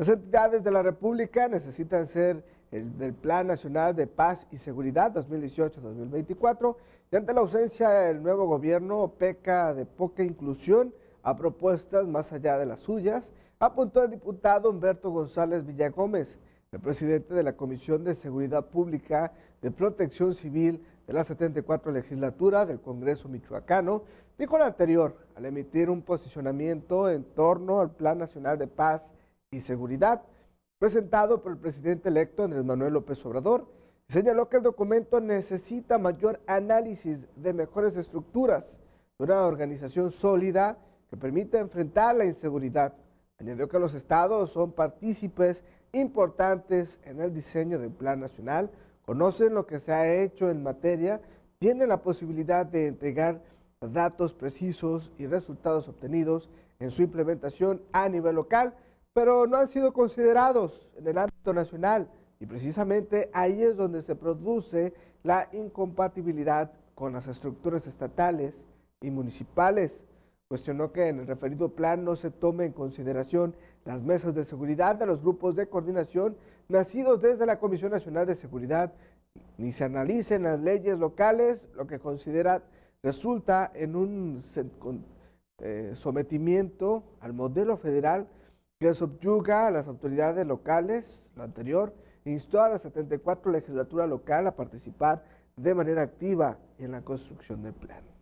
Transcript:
Las entidades de la República necesitan ser el del Plan Nacional de Paz y Seguridad 2018-2024 y ante la ausencia del nuevo gobierno peca de poca inclusión a propuestas más allá de las suyas, apuntó el diputado Humberto González Villagómez, el presidente de la Comisión de Seguridad Pública de Protección Civil de la 74 legislatura del Congreso Michoacano, dijo lo anterior al emitir un posicionamiento en torno al Plan Nacional de Paz y Seguridad, presentado por el presidente electo Andrés Manuel López Obrador. Señaló que el documento necesita mayor análisis de mejores estructuras de una organización sólida que permita enfrentar la inseguridad. Añadió que los estados son partícipes importantes en el diseño del Plan Nacional, conocen lo que se ha hecho en materia, tienen la posibilidad de entregar datos precisos y resultados obtenidos en su implementación a nivel local pero no han sido considerados en el ámbito nacional y precisamente ahí es donde se produce la incompatibilidad con las estructuras estatales y municipales. Cuestionó que en el referido plan no se tome en consideración las mesas de seguridad de los grupos de coordinación nacidos desde la Comisión Nacional de Seguridad, ni se analicen las leyes locales, lo que considera resulta en un eh, sometimiento al modelo federal que subyuga a las autoridades locales, lo anterior, instó a la 74 legislatura local a participar de manera activa en la construcción del plan.